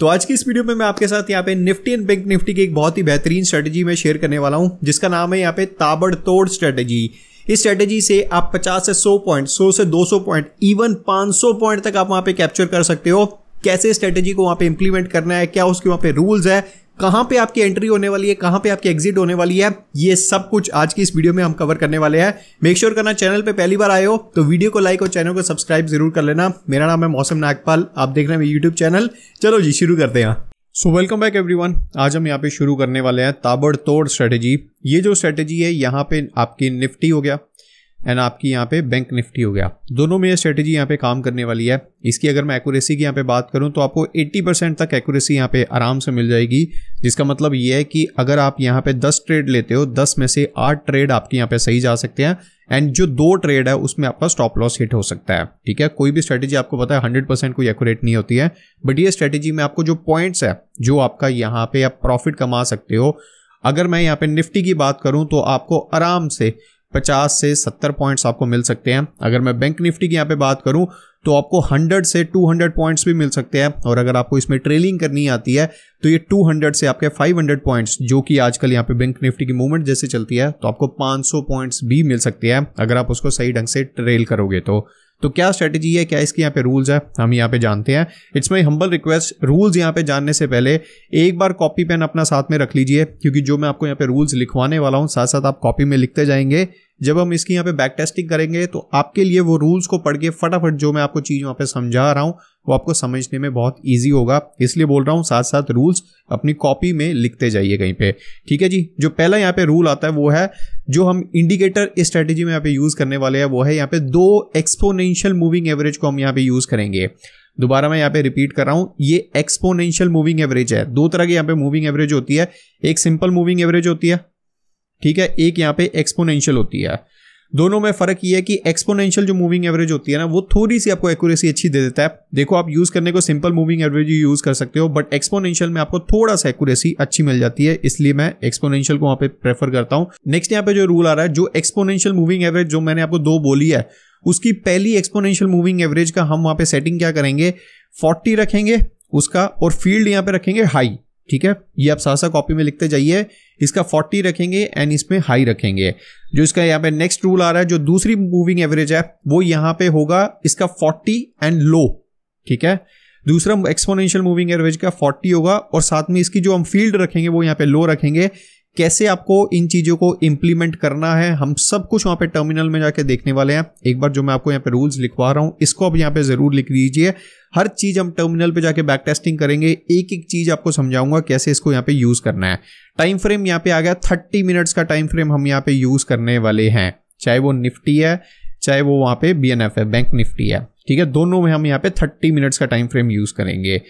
तो आज की इस वीडियो में मैं आपके साथ यहाँ पे निफ्टी एंड बैंक निफ्टी की एक बहुत ही बेहतरीन स्ट्रेटेजी मैं शेयर करने वाला हूँ जिसका नाम है यहाँ पे ताबड़तोड़ स्ट्रेटेजी इस स्ट्रेटेजी से आप 50 से 100 पॉइंट 100 से 200 पॉइंट इवन 500 पॉइंट तक आप वहाँ पे कैप्चर कर सकते हो कैसे स्ट्रेटेजी को वहाँ पे इंप्लीमेंट करना है क्या उसके वहाँ पे रूल्स है कहाँ पे आपकी एंट्री होने वाली है कहाँ पे आपकी एग्जिट होने वाली है ये सब कुछ आज की इस वीडियो में हम कवर करने वाले हैं मेक श्योर करना चैनल पे पहली बार आए हो तो वीडियो को लाइक और चैनल को सब्सक्राइब जरूर कर लेना मेरा नाम है मौसम नागपाल आप देख रहे हैं यूट्यूब चैनल चलो जी शुरू करते हैं सो वेलकम बैक एवरीवन आज हम यहाँ पे शुरू करने वाले हैं ताबड़तोड़ स्ट्रेटेजी ये जो स्ट्रेटेजी है यहाँ पे आपकी निफ्टी हो गया एंड आपकी यहाँ पे बैंक निफ्टी हो गया दोनों में ये स्ट्रेटेजी यहाँ पे काम करने वाली है इसकी अगर मैं एक्यूरेसी की यहाँ पे बात करूँ तो आपको 80 परसेंट तक एक्यूरेसी यहाँ पे आराम से मिल जाएगी जिसका मतलब ये है कि अगर आप यहाँ पे 10 ट्रेड लेते हो 10 में से 8 ट्रेड आपके यहाँ पे सही जा सकते हैं एंड जो दो ट्रेड है उसमें आपका स्टॉप लॉस हिट हो सकता है ठीक है कोई भी स्ट्रेटेजी आपको पता है हंड्रेड परसेंट कोई एक्यूरेट नहीं होती है बट ये स्ट्रेटेजी में आपको जो पॉइंट्स है जो आपका यहाँ पे आप प्रॉफिट कमा सकते हो अगर मैं यहाँ पे निफ्टी की बात करूँ तो आपको आराम से पचास से सत्तर पॉइंट्स आपको मिल सकते हैं अगर मैं बैंक निफ्टी की यहाँ पे बात करूँ तो आपको 100 से 200 पॉइंट्स भी मिल सकते हैं और अगर आपको इसमें ट्रेलिंग करनी आती है तो ये 200 से आपके 500 पॉइंट्स जो कि आजकल यहाँ पे बैंक निफ्टी की मूवमेंट जैसे चलती है तो आपको 500 पॉइंट्स भी मिल सकते हैं अगर आप उसको सही ढंग से ट्रेल करोगे तो तो क्या स्ट्रेटेजी है क्या इसके यहाँ पे रूल्स है हम यहाँ पे जानते हैं it's my humble request rules यहाँ पे जानने से पहले एक बार कॉपी पेन अपना साथ में रख लीजिए क्योंकि जो मैं आपको यहाँ पे रूल्स लिखवाने वाला हूँ साथ साथ आप कॉपी में लिखते जाएंगे जब हम इसकी यहाँ पे बैक टेस्टिंग करेंगे तो आपके लिए वो रूल्स को पढ़ के फटाफट जो मैं आपको चीज़ वहाँ पे समझा रहा हूँ वो आपको समझने में बहुत ईजी होगा इसलिए बोल रहा हूँ साथ साथ रूल्स अपनी कॉपी में लिखते जाइए कहीं पे ठीक है जी जो पहला यहाँ पे रूल आता है वो है जो हम इंडिकेटर स्ट्रेटेजी में यहाँ पे यूज़ करने वाले हैं वो है यहाँ पे दो एक्सपोनेंशियल मूविंग एवरेज को हम यहाँ पे यूज़ करेंगे दोबारा मैं यहाँ पे रिपीट कर रहा हूँ ये एक्सपोनेंशियल मूविंग एवरेज है दो तरह की यहाँ पे मूविंग एवरेज होती है एक सिंपल मूविंग एवरेज होती है ठीक है एक यहाँ पे एक्सपोनेंशियल होती है दोनों में फ़र्क ये है कि एक्सपोनेंशियल जो मूविंग एवरेज होती है ना वो थोड़ी सी आपको एक्यूरेसी अच्छी दे देता है देखो आप यूज़ करने को सिंपल मूविंग एवरेज यूज़ कर सकते हो बट एक्सपोनेंशियल में आपको थोड़ा सा एक्यूरेसी अच्छी मिल जाती है इसलिए मैं एक्सपोनेंशियल को वहाँ पर प्रेफर करता हूं नेक्स्ट यहाँ पे जो रूल आ रहा है जो एक्सपोनेंशियल मूविंग एवरेज जो मैंने आपको दो बोली है उसकी पहली एक्सपोनेंशियल मूविंग एवरेज का हम वहां पे सेटिंग क्या करेंगे 40 रखेंगे उसका और फील्ड यहाँ पे रखेंगे हाई ठीक है ये आप सहसा कॉपी में लिखते जाइए इसका 40 रखेंगे एंड इसमें हाई रखेंगे जो इसका यहाँ पे नेक्स्ट रूल आ रहा है जो दूसरी मूविंग एवरेज है वो यहाँ पे होगा इसका 40 एंड लो ठीक है दूसरा एक्सपोनेंशियल मूविंग एवरेज का 40 होगा और साथ में इसकी जो हम फील्ड रखेंगे वो यहाँ पे लो रखेंगे कैसे आपको इन चीज़ों को इंप्लीमेंट करना है हम सब कुछ वहां पे टर्मिनल में जाके देखने वाले हैं एक बार जो मैं आपको यहाँ पे रूल्स लिखवा रहा हूं इसको आप यहाँ पे ज़रूर लिख लीजिए हर चीज हम टर्मिनल पे जाके बैक टेस्टिंग करेंगे एक एक चीज आपको समझाऊंगा कैसे इसको यहाँ पे यूज करना है टाइम फ्रेम यहाँ पे आ गया थर्टी मिनट्स का टाइम फ्रेम हम यहाँ पे यूज करने वाले हैं चाहे वो निफ्टी है चाहे वो वहां पे बी है बैंक निफ्टी है ठीक है दोनों में हम यहाँ पे थर्टी मिनट्स का टाइम फ्रेम यूज़ करेंगे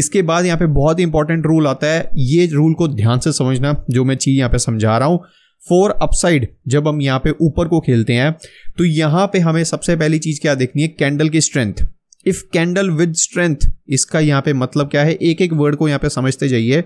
इसके बाद यहाँ पे बहुत ही इंपॉर्टेंट रूल आता है ये रूल को ध्यान से समझना जो मैं चीज़ यहाँ पे समझा रहा हूँ फोर अपसाइड जब हम यहाँ पे ऊपर को खेलते हैं तो यहाँ पे हमें सबसे पहली चीज़ क्या देखनी है कैंडल की strength if candle with strength इसका यहाँ पे मतलब क्या है एक एक वर्ड को यहाँ पे समझते जाइए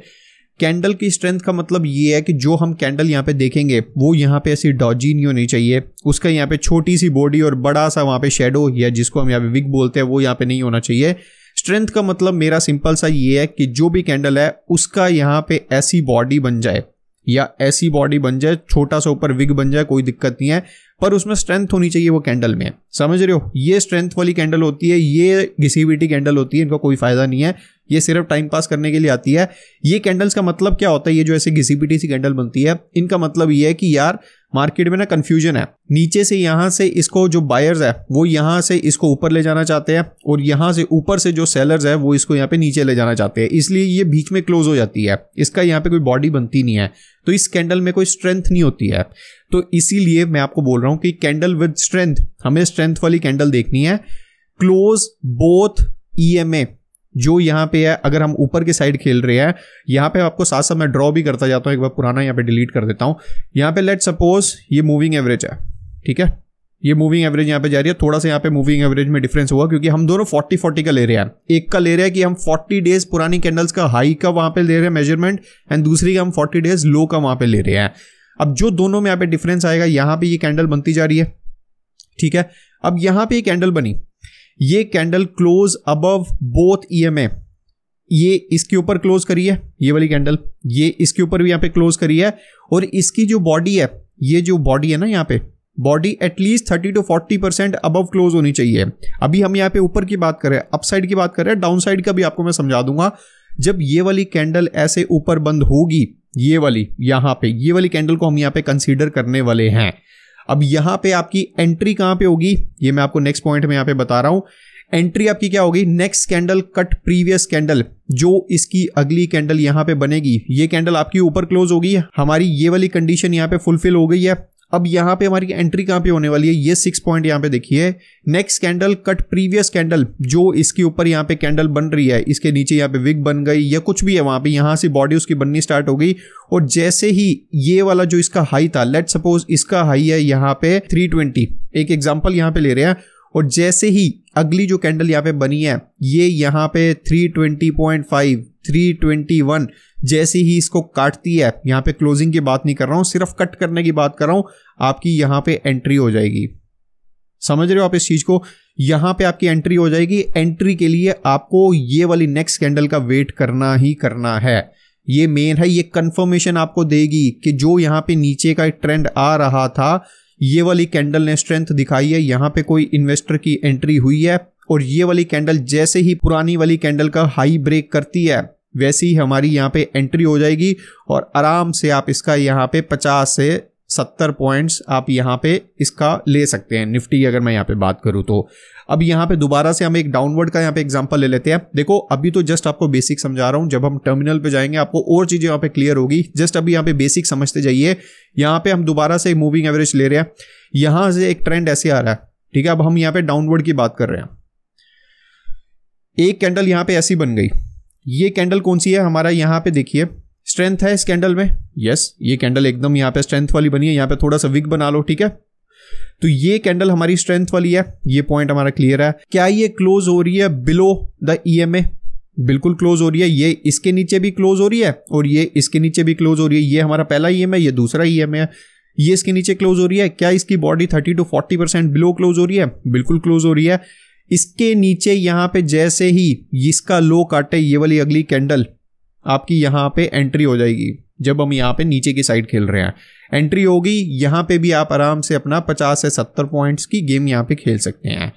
कैंडल की स्ट्रेंथ का मतलब ये है कि जो हम कैंडल यहाँ पे देखेंगे वो यहाँ पे ऐसी डॉजी नहीं होनी चाहिए उसका यहाँ पे छोटी सी बॉडी और बड़ा सा वहाँ पे शेडो या जिसको हम यहाँ पे विग बोलते हैं वो यहाँ पे नहीं होना चाहिए स्ट्रेंथ का मतलब मेरा सिंपल सा ये है कि जो भी कैंडल है उसका यहाँ पे ऐसी बॉडी बन जाए या ऐसी बॉडी बन जाए छोटा सा ऊपर विग बन जाए कोई दिक्कत नहीं है पर उसमें स्ट्रेंथ होनी चाहिए वो कैंडल में समझ रहे हो ये स्ट्रेंथ वाली कैंडल होती है ये घिसीविटी कैंडल होती है इनका कोई फायदा नहीं है ये सिर्फ टाइम पास करने के लिए आती है ये कैंडल्स का मतलब क्या होता है ये जो ऐसे घिसीविटी सी कैंडल बनती है इनका मतलब ये है कि यार मार्केट में ना कन्फ्यूजन है नीचे से यहाँ से इसको जो बायर्स है वो यहाँ से इसको ऊपर ले जाना चाहते हैं और यहाँ से ऊपर से जो सेलर्स है वो इसको यहाँ पे नीचे ले जाना चाहते हैं इसलिए ये बीच में क्लोज हो जाती है इसका यहाँ पे कोई बॉडी बनती नहीं है तो इस कैंडल में कोई स्ट्रेंथ नहीं होती है तो इसीलिए मैं आपको बोल रहा हूँ कि कैंडल विद स्ट्रेंथ हमें स्ट्रेंथ वाली कैंडल देखनी है close both E M A जो यहाँ पे है अगर हम ऊपर की साइड खेल रहे हैं यहाँ पे आपको साथ साथ मैं ड्रॉ भी करता जाता हूँ एक बार पुराना यहाँ पे डिलीट कर देता हूँ यहाँ पे लेट सपोज ये मूविंग एवरेज है ठीक है ये मूविंग एवरेज यहाँ पे जा रही है थोड़ा सा यहाँ पे मूविंग एवरेज में डिफरेंस हुआ क्योंकि हम दोनों फोर्टी फोर्टी का ले रहे हैं एक का ले रहे हैं कि हम फोर्टी डेज पुरानी कैंडल्स का हाई का वहां पे ले रहे हैं मेजरमेंट एंड दूसरी का हम फोर्टी डेज लो का वहां पे ले रहे हैं अब जो दोनों में यहाँ पे डिफरेंस आएगा यहाँ पे ये कैंडल बनती जा रही है ठीक है अब यहाँ पे ये कैंडल बनी ये candle close above both EMA ये इसके ऊपर क्लोज करी है ये वाली कैंडल ये इसके ऊपर भी यहाँ पे क्लोज करी है और इसकी जो बॉडी है ये जो बॉडी है ना यहाँ पे body at least thirty to forty percent above close होनी चाहिए अभी हम यहाँ पे ऊपर की बात करें अपसाइड की बात करें डाउन साइड का भी आपको मैं समझा दूंगा जब ये वाली कैंडल ऐसे ऊपर बंद होगी ये वाली यहाँ पे ये वाली कैंडल को हम यहाँ पे कंसीडर करने वाले हैं अब यहां पे आपकी एंट्री कहां पे होगी ये मैं आपको नेक्स्ट पॉइंट में यहां पे बता रहा हूं एंट्री आपकी क्या होगी next candle cut previous candle जो इसकी अगली कैंडल यहां पे बनेगी ये कैंडल आपकी ऊपर क्लोज होगी हमारी ये वाली कंडीशन यहां पे फुलफिल हो गई है अब यहाँ पे हमारी एंट्री कहाँ पे होने वाली है ये सिक्स पॉइंट यहाँ पे देखिए next candle cut previous candle जो इसके ऊपर यहाँ पे कैंडल बन रही है इसके नीचे यहाँ पे विग बन गई या कुछ भी है वहां पे यहां से बॉडी उसकी बननी स्टार्ट हो गई और जैसे ही ये वाला जो इसका हाई था लेट सपोज इसका हाई है यहाँ पे थ्री ट्वेंटी एक एग्जाम्पल यहाँ पे ले रहे हैं और जैसे ही अगली जो कैंडल यहाँ पे बनी है ये यहाँ पे three twenty point five three twenty one जैसे ही इसको काटती है यहाँ पे क्लोजिंग की बात नहीं कर रहा हूँ सिर्फ कट करने की बात कर रहा हूँ आपकी यहाँ पे एंट्री हो जाएगी समझ रहे हो आप इस चीज़ को यहां पे आपकी एंट्री हो जाएगी एंट्री के लिए आपको ये वाली नेक्स्ट कैंडल का वेट करना ही करना है ये मेन है ये कंफर्मेशन आपको देगी कि जो यहां पे नीचे का ट्रेंड आ रहा था ये वाली कैंडल ने स्ट्रेंथ दिखाई है यहां पे कोई इन्वेस्टर की एंट्री हुई है और ये वाली कैंडल जैसे ही पुरानी वाली कैंडल का हाई ब्रेक करती है वैसी ही हमारी यहाँ पे एंट्री हो जाएगी और आराम से आप इसका यहाँ पे पचास से सत्तर पॉइंट्स आप यहाँ पे इसका ले सकते हैं निफ्टी अगर मैं यहाँ पे बात करूँ तो अब यहाँ पे दोबारा से हम एक डाउनवर्ड का यहाँ पे एग्जांपल ले लेते हैं देखो अभी तो जस्ट आपको बेसिक समझा रहा हूँ जब हम टर्मिनल पे जाएंगे आपको और चीज़ें यहाँ पे क्लियर होगी जस्ट अभी यहाँ पे बेसिक समझते जाइए यहाँ पे हम दोबारा से मूविंग एवरेज ले रहे हैं यहाँ से एक ट्रेंड ऐसे आ रहा है ठीक है अब हम यहाँ पे डाउनवर्ड की बात कर रहे हैं एक कैंडल यहाँ पे ऐसी बन गई ये कैंडल कौन सी है हमारा यहाँ पे देखिए स्ट्रेंथ है इस कैंडल में यस ये कैंडल एकदम यहाँ पे स्ट्रेंथ वाली बनी है यहाँ पे थोड़ा सा विग बना लो ठीक है तो ये कैंडल हमारी स्ट्रेंथ वाली है ये पॉइंट हमारा क्लियर है क्या ये क्लोज हो रही है below the E M A बिल्कुल क्लोज हो रही है ये इसके नीचे भी क्लोज हो रही है और ये इसके नीचे भी क्लोज हो रही है ये हमारा पहला ई एम है ये दूसरा ई e एम है ये इसके नीचे क्लोज हो रही है क्या इसकी body thirty to forty percent below close हो रही है बिल्कुल क्लोज हो रही है इसके नीचे यहाँ पे जैसे ही इसका लो काटे ये वाली अगली कैंडल आपकी यहाँ पे एंट्री हो जाएगी जब हम यहाँ पे नीचे की साइड खेल रहे हैं एंट्री होगी यहाँ पे भी आप आराम से अपना 50 से 70 पॉइंट्स की गेम यहाँ पे खेल सकते हैं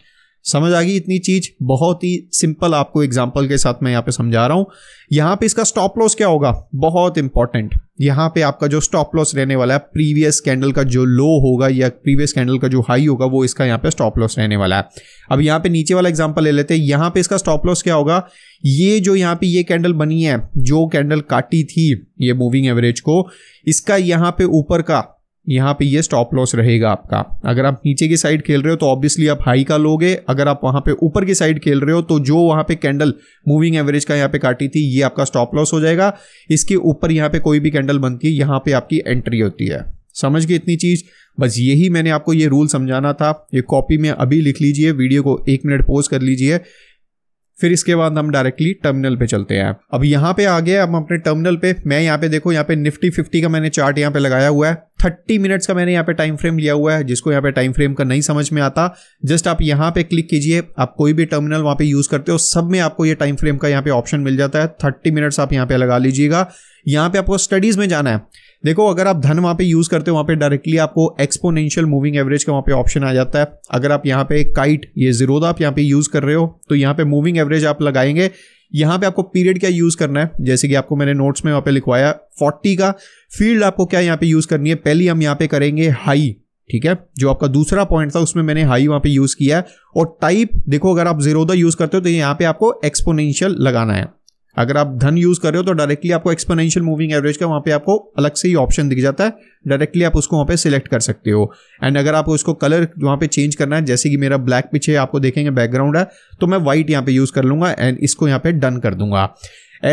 समझ आ गई इतनी चीज बहुत ही सिंपल आपको एग्जाम्पल के साथ मैं यहाँ पे समझा रहा हूँ यहाँ पे इसका स्टॉप लॉस क्या होगा बहुत इंपॉर्टेंट यहाँ पे आपका जो स्टॉप लॉस रहने वाला है प्रीवियस कैंडल का जो लो होगा या प्रीवियस कैंडल का जो हाई होगा वो इसका यहाँ पे स्टॉप लॉस रहने वाला है अब यहाँ पे नीचे वाला एग्जाम्पल ले लेते हैं यहाँ पे इसका स्टॉप लॉस क्या होगा ये जो यहाँ पे ये कैंडल बनी है जो कैंडल काटी थी ये मूविंग एवरेज को इसका यहाँ पे ऊपर का यहाँ पे ये स्टॉप लॉस रहेगा आपका अगर आप नीचे की साइड खेल रहे हो तो ऑब्वियसली आप हाई का लोगे अगर आप वहाँ पे ऊपर की साइड खेल रहे हो तो जो वहाँ पे कैंडल मूविंग एवरेज का यहाँ पे काटी थी ये आपका स्टॉप लॉस हो जाएगा इसके ऊपर यहाँ पे कोई भी कैंडल बनती है यहाँ पे आपकी एंट्री होती है समझ गए इतनी चीज़ बस यही मैंने आपको ये रूल समझाना था ये कॉपी में अभी लिख लीजिए वीडियो को एक मिनट पोज कर लीजिए फिर इसके बाद हम डायरेक्टली टर्मिनल पे चलते हैं अब यहाँ पे आ गए हम अपने टर्मिनल पे मैं यहाँ पे देखो यहाँ पे निफ्टी फिफ्टी का मैंने चार्ट यहाँ पे लगाया हुआ है थर्टी मिनट्स का मैंने यहाँ पे टाइम फ्रेम लिया हुआ है जिसको यहाँ पे टाइम फ्रेम का नहीं समझ में आता जस्ट आप यहाँ पे क्लिक कीजिए आप कोई भी टर्मिनल वहाँ पे यूज करते हो सब में आपको ये टाइम फ्रेम का यहाँ पे ऑप्शन मिल जाता है थर्टी मिनट्स आप यहाँ पे लगा लीजिएगा यहाँ पे आपको स्टडीज में जाना है देखो अगर आप धन वहां पे यूज़ करते हो वहां पे डायरेक्टली आपको एक्सपोनेंशियल मूविंग एवरेज का वहाँ पे ऑप्शन आ जाता है अगर आप यहाँ पे काइट ये जीरोदा आप यहाँ पे यूज़ कर रहे हो तो यहाँ पे मूविंग एवरेज आप लगाएंगे यहां पे आपको पीरियड क्या यूज़ करना है जैसे कि आपको मैंने नोट्स में वहाँ पे लिखवाया 40 का फील्ड आपको क्या यहाँ पे यूज़ करनी है पहली हम यहाँ पे करेंगे हाई ठीक है जो आपका दूसरा पॉइंट था उसमें मैंने हाई वहाँ पे यूज़ किया है और टाइप देखो अगर आप जीरोदा यूज़ करते हो तो यहाँ पे आपको एक्सपोनेंशियल लगाना है अगर आप धन यूज कर रहे हो तो डायरेक्टली आपको एक्सपोनेंशियल मूविंग एवरेज का वहां पे आपको अलग से ही ऑप्शन दिख जाता है डायरेक्टली आप उसको वहां पे सिलेक्ट कर सकते हो एंड अगर आपको इसको कलर वहां पे चेंज करना है जैसे कि मेरा ब्लैक पीछे आपको देखेंगे बैकग्राउंड है तो मैं व्हाइट यहाँ पे यूज कर लूंगा एंड इसको यहाँ पे डन कर दूंगा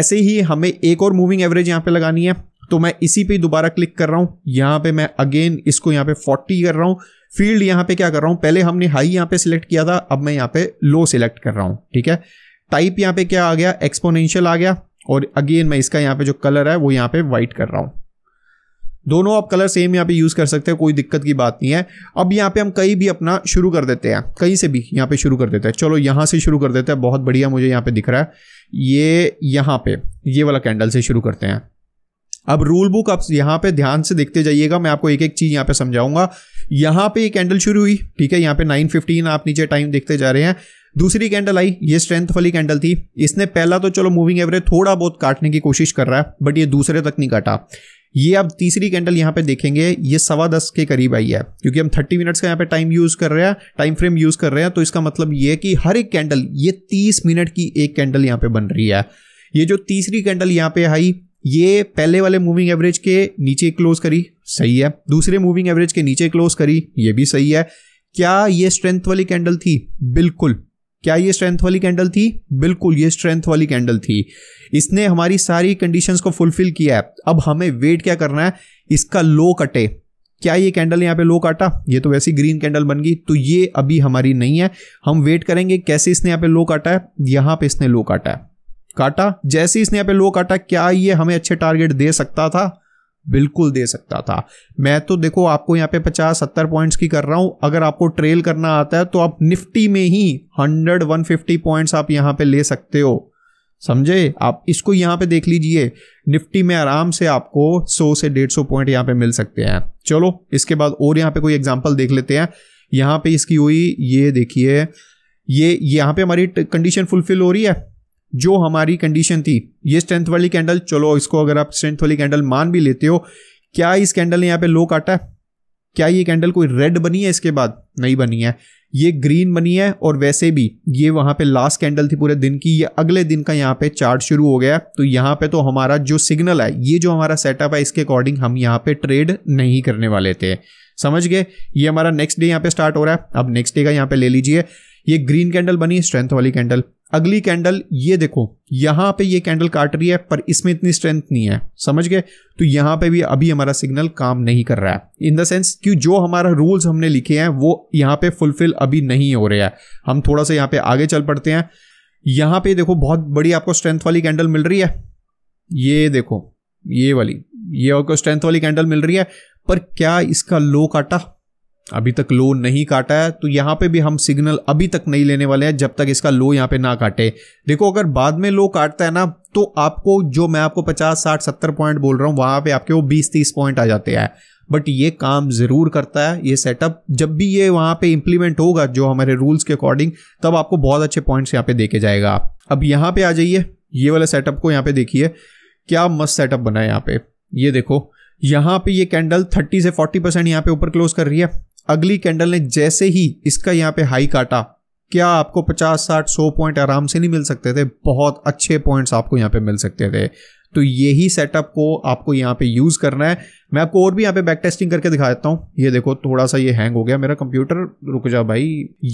ऐसे ही हमें एक और मूविंग एवरेज यहाँ पे लगानी है तो मैं इसी पे दोबारा क्लिक कर रहा हूँ यहाँ पे मैं अगेन इसको यहाँ पे 40 कर रहा हूँ फील्ड यहाँ पे क्या कर रहा हूँ पहले हमने हाई यहाँ पे सिलेक्ट किया था अब मैं यहाँ पे लो सिलेक्ट कर रहा हूँ ठीक है टाइप यहाँ पे क्या आ गया एक्सपोनेंशियल आ गया और अगेन मैं इसका यहाँ पे जो कलर है वो यहाँ पे वाइट कर रहा हूँ दोनों आप कलर सेम यहाँ पे यूज़ कर सकते हैं कोई दिक्कत की बात नहीं है अब यहाँ पे हम कहीं भी अपना शुरू कर देते हैं कहीं से भी यहाँ पे शुरू कर देते हैं चलो यहाँ से शुरू कर देते हैं बहुत बढ़िया मुझे यहाँ पे दिख रहा है ये यहाँ पे ये वाला कैंडल से शुरू करते हैं अब रूल बुक आप यहाँ पे ध्यान से देखते जाइएगा मैं आपको एक एक चीज़ यहाँ पे समझाऊंगा यहाँ पे ये कैंडल शुरू हुई ठीक है यहाँ पे 9:15 आप नीचे टाइम देखते जा रहे हैं दूसरी कैंडल आई ये स्ट्रेंथ वाली कैंडल थी इसने पहला तो चलो मूविंग एवरेज थोड़ा बहुत काटने की कोशिश कर रहा है बट ये दूसरे तक नहीं काटा ये अब तीसरी कैंडल यहाँ पे देखेंगे ये सवा दस के करीब आई है क्योंकि हम थर्टी मिनट्स का यहाँ पे टाइम यूज़ कर रहे हैं टाइम फ्रेम यूज़ कर रहे हैं तो इसका मतलब ये है कि हर एक कैंडल ये तीस मिनट की एक कैंडल यहाँ पे बन रही है ये जो तीसरी कैंडल यहाँ पे आई ये पहले वाले मूविंग एवरेज के नीचे क्लोज करी सही है दूसरे मूविंग एवरेज के नीचे क्लोज करी ये भी सही है क्या ये स्ट्रेंथ वाली कैंडल थी बिल्कुल क्या ये स्ट्रेंथ वाली कैंडल थी बिल्कुल ये स्ट्रेंथ वाली कैंडल थी इसने हमारी सारी कंडीशंस को फुलफिल किया है अब हमें वेट क्या करना है इसका लो कटे क्या ये कैंडल यहाँ पे लो काटा ये तो वैसी ग्रीन कैंडल बन गई तो ये अभी हमारी नहीं है हम वेट करेंगे कैसे इसने यहाँ पे लो काटा है यहाँ पे इसने लो काटा है काटा जैसे इसने यहाँ पे लो काटा क्या ये हमें अच्छे टारगेट दे सकता था बिल्कुल दे सकता था मैं तो देखो आपको यहाँ पे पचास सत्तर पॉइंट्स की कर रहा हूं अगर आपको ट्रेल करना आता है तो आप निफ्टी में ही हंड्रेड वन फिफ्टी पॉइंट्स आप यहाँ पे ले सकते हो समझे आप इसको यहाँ पे देख लीजिए निफ्टी में आराम से आपको 100 से 150 पॉइंट यहाँ पे मिल सकते हैं चलो इसके बाद और यहाँ पे कोई एग्जाम्पल देख लेते हैं यहाँ पे इसकी हुई ये देखिए ये यहाँ पे हमारी कंडीशन फुलफिल हो रही है जो हमारी कंडीशन थी ये स्ट्रेंथ वाली कैंडल चलो इसको अगर आप स्ट्रेंथ वाली कैंडल मान भी लेते हो क्या इस कैंडल ने यहाँ पे लो काटा है क्या ये कैंडल कोई रेड बनी है इसके बाद नहीं बनी है ये ग्रीन बनी है और वैसे भी ये वहां पे लास्ट कैंडल थी पूरे दिन की ये अगले दिन का यहाँ पे चार्ट शुरू हो गया तो यहाँ पे तो हमारा जो सिग्नल है ये जो हमारा सेटअप है इसके अकॉर्डिंग हम यहाँ पे ट्रेड नहीं करने वाले थे समझ गए ये हमारा नेक्स्ट डे यहाँ पे स्टार्ट हो रहा है अब नेक्स्ट डे का यहाँ पे ले लीजिए ये ग्रीन कैंडल बनी स्ट्रेंथ वाली कैंडल अगली कैंडल ये देखो यहां पे ये कैंडल काट रही है पर इसमें इतनी स्ट्रेंथ नहीं है समझ गए तो यहां पे भी अभी हमारा सिग्नल काम नहीं कर रहा है इन द सेंस कि जो हमारा रूल्स हमने लिखे हैं वो यहां पे फुलफिल अभी नहीं हो रहे है हम थोड़ा सा यहाँ पे आगे चल पड़ते हैं यहां पे देखो बहुत बड़ी आपको स्ट्रेंथ वाली कैंडल मिल रही है ये देखो ये वाली ये आपको स्ट्रेंथ वाली कैंडल मिल रही है पर क्या इसका लो काटा अभी तक लो नहीं काटा है तो यहाँ पे भी हम सिग्नल अभी तक नहीं लेने वाले हैं जब तक इसका लो यहाँ पे ना काटे देखो अगर बाद में लो काटता है ना तो आपको जो मैं आपको 50 60 70 पॉइंट बोल रहा हूँ वहाँ पे आपके वो 20 30 पॉइंट आ जाते हैं बट ये काम ज़रूर करता है ये सेटअप जब भी ये वहाँ पे इम्प्लीमेंट होगा जो हमारे रूल्स के अकॉर्डिंग तब आपको बहुत अच्छे पॉइंट्स यहाँ पर देके जाएगा अब यहाँ पे आ जाइए ये वाला सेटअप को यहाँ पे देखिए क्या मस्त सेटअप बना है यहाँ पे ये देखो यहाँ पे ये कैंडल 30 से 40 परसेंट यहाँ पे ऊपर क्लोज कर रही है अगली कैंडल ने जैसे ही इसका यहाँ पे हाई काटा क्या आपको 50 60 100 पॉइंट आराम से नहीं मिल सकते थे बहुत अच्छे पॉइंट्स आपको यहाँ पे मिल सकते थे तो यही सेटअप को आपको यहाँ पे यूज़ करना है मैं आपको और भी यहाँ पे बैक टेस्टिंग करके दिखा देता हूँ ये देखो थोड़ा सा ये हैंग हो गया मेरा कंप्यूटर रुक जा भाई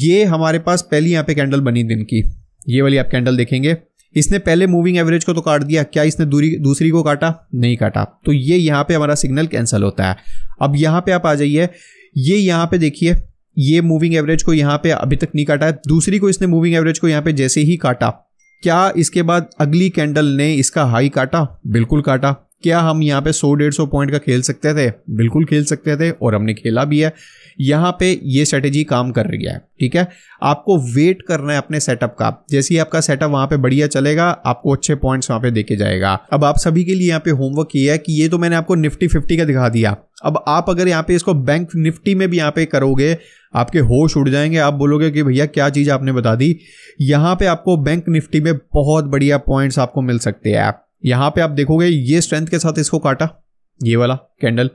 ये हमारे पास पहली यहाँ पे कैंडल बनी दिन की ये वाली आप कैंडल देखेंगे इसने पहले मूविंग एवरेज को तो काट दिया क्या इसने दूरी दूसरी को काटा नहीं काटा तो ये यहाँ पे हमारा सिग्नल कैंसिल होता है अब यहाँ पे आप आ जाइए ये यहाँ पे देखिए ये मूविंग एवरेज को यहाँ पे अभी तक नहीं काटा है दूसरी को इसने मूविंग एवरेज को यहाँ पे जैसे ही काटा क्या इसके बाद अगली कैंडल ने इसका हाई काटा बिल्कुल काटा क्या हम यहाँ पे 100 डेढ़ सौ पॉइंट का खेल सकते थे बिल्कुल खेल सकते थे और हमने खेला भी है यहाँ पे ये स्ट्रेटेजी काम कर रही है ठीक है आपको वेट करना है अपने सेटअप का जैसे ही आपका सेटअप वहाँ पे बढ़िया चलेगा आपको अच्छे पॉइंट्स वहाँ पे देके जाएगा अब आप सभी के लिए यहाँ पे होमवर्क ये है कि ये तो मैंने आपको निफ्टी फिफ्टी का दिखा दिया अब आप अगर यहाँ पे इसको बैंक निफ्टी में भी यहाँ पे करोगे आपके होश उड़ जाएंगे आप बोलोगे कि भैया क्या चीज़ आपने बता दी यहाँ पे आपको बैंक निफ्टी में बहुत बढ़िया पॉइंट्स आपको मिल सकते हैं यहां पे आप देखोगे ये स्ट्रेंथ के साथ इसको काटा ये वाला कैंडल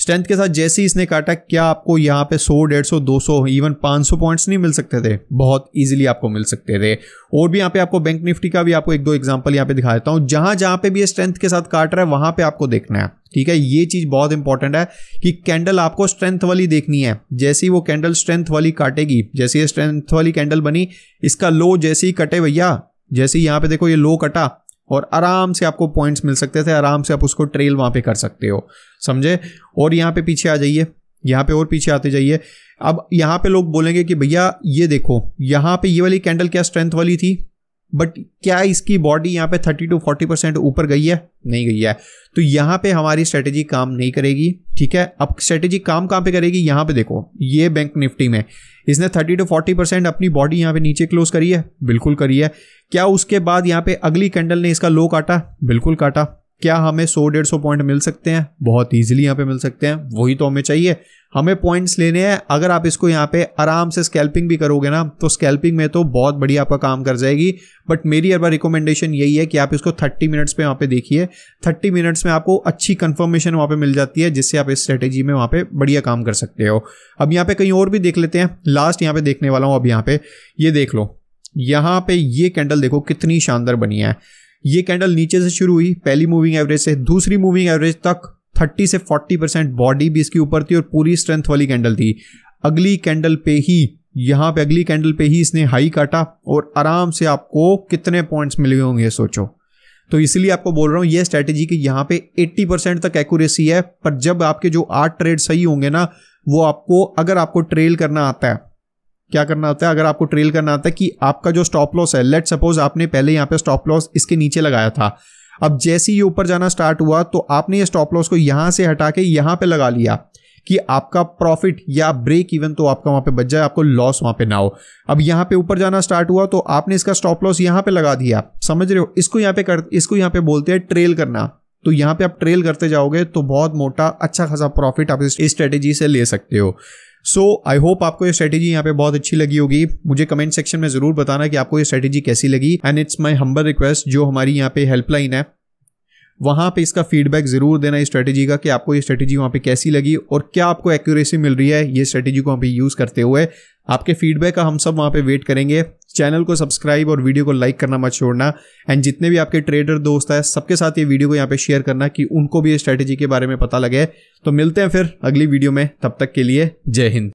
स्ट्रेंथ के साथ जैसे ही इसने काटा क्या आपको यहाँ पे 100 दो सौ इवन 500 पॉइंट्स नहीं मिल सकते थे बहुत इजीली आपको मिल सकते थे और भी यहाँ पे आपको बैंक निफ्टी का भी आपको एक दो एग्जांपल यहाँ पे दिखा देता हूँ जहां जहां पे भी ये स्ट्रेंथ के साथ काट रहा है वहां पे आपको देखना है ठीक है ये चीज बहुत इंपॉर्टेंट है कि कैंडल आपको स्ट्रेंथ वाली देखनी है जैसी वो कैंडल स्ट्रेंथ वाली काटेगी जैसी ये स्ट्रेंथ वाली कैंडल बनी इसका लो जैसे ही कटे भैया जैसे यहां यहाँ पे देखो ये लो कटा और आराम से आपको पॉइंट्स मिल सकते थे आराम से आप उसको ट्रेल वहाँ पे कर सकते हो समझे और यहाँ पे पीछे आ जाइए यहाँ पे और पीछे आते जाइए अब यहाँ पे लोग बोलेंगे कि भैया ये देखो यहाँ पे ये वाली कैंडल क्या स्ट्रेंथ वाली थी बट क्या इसकी बॉडी यहाँ पे थर्टी टू फोर्टी परसेंट ऊपर गई है नहीं गई है तो यहाँ पे हमारी स्ट्रेटेजी काम नहीं करेगी ठीक है अब स्ट्रेटेजी काम कहाँ पे करेगी यहाँ पे देखो ये बैंक निफ्टी में इसने थर्टी टू फोर्टी परसेंट अपनी बॉडी यहाँ पे नीचे क्लोज करी है बिल्कुल करी है क्या उसके बाद यहाँ पे अगली कैंडल ने इसका लो काटा बिल्कुल काटा क्या हमें सौ डेढ़ सौ पॉइंट मिल सकते हैं बहुत ईजिली यहाँ पे मिल सकते हैं वही तो हमें चाहिए हमें पॉइंट्स लेने हैं अगर आप इसको यहाँ पे आराम से स्कैल्पिंग भी करोगे ना तो स्कैल्पिंग में तो बहुत बढ़िया आपका काम कर जाएगी बट मेरी अरबा रिकमेंडेशन यही है कि आप इसको 30 मिनट्स पे वहाँ पे देखिए 30 मिनट्स में आपको अच्छी कंफर्मेशन वहाँ पे मिल जाती है जिससे आप इस स्ट्रेटेजी में वहाँ पे बढ़िया काम कर सकते हो अब यहाँ पे कहीं और भी देख लेते हैं लास्ट यहाँ पे देखने वाला हूँ अब यहाँ पे ये देख लो यहाँ पे ये कैंडल देखो कितनी शानदार बनी है ये कैंडल नीचे से शुरू हुई पहली मूविंग एवरेज से दूसरी मूविंग एवरेज तक थर्टी से फोर्टी परसेंट बॉडी भी इसकी ऊपर थी और पूरी स्ट्रेंथ वाली कैंडल थी अगली कैंडल पे ही यहाँ पे अगली कैंडल पे ही इसने हाई काटा और आराम से आपको कितने पॉइंट्स मिले होंगे सोचो तो इसलिए आपको बोल रहा हूँ ये स्ट्रैटेजी कि यहाँ पे 80 परसेंट तक एक्यूरेसी है पर जब आपके जो आठ ट्रेड सही होंगे ना वो आपको अगर आपको ट्रेल करना आता है क्या करना आता है अगर आपको ट्रेल करना आता है कि आपका जो स्टॉप लॉस है लेट सपोज आपने पहले यहाँ पे स्टॉप लॉस इसके नीचे लगाया था अब जैसे ही ऊपर जाना स्टार्ट हुआ तो आपने ये स्टॉप लॉस को यहां से हटा के यहां पे लगा लिया कि आपका प्रॉफिट या ब्रेक इवन तो आपका वहां पे बच जाए आपको लॉस वहां पे ना हो अब यहां पे ऊपर जाना स्टार्ट हुआ तो आपने इसका स्टॉप लॉस यहां पे लगा दिया समझ रहे हो इसको यहां पे कर इसको यहां पे बोलते हैं ट्रेल करना तो यहां पे आप ट्रेल करते जाओगे तो बहुत मोटा अच्छा खासा प्रॉफिट आप इस स्ट्रेटेजी से ले सकते हो सो आई होप आपको ये स्ट्रेटेजी यहाँ पे बहुत अच्छी लगी होगी मुझे कमेंट सेक्शन में ज़रूर बताना कि आपको ये स्ट्रेटेजी कैसी लगी and it's my humble request जो हमारी यहाँ पे हेल्पलाइन है वहाँ पे इसका फीडबैक ज़रूर देना इस स्ट्रेटेजी का कि आपको ये स्ट्रेटेजी वहाँ पे कैसी लगी और क्या आपको एक्यूरेसी मिल रही है ये स्ट्रेटेजी को हम पे यूज़ करते हुए आपके फीडबैक का हम सब वहाँ पे वेट करेंगे चैनल को सब्सक्राइब और वीडियो को लाइक करना मत छोड़ना एंड जितने भी आपके ट्रेडर दोस्त हैं सबके साथ ये वीडियो को यहाँ पे शेयर करना कि उनको भी ये स्ट्रैटेजी के बारे में पता लगे तो मिलते हैं फिर अगली वीडियो में तब तक के लिए जय हिंद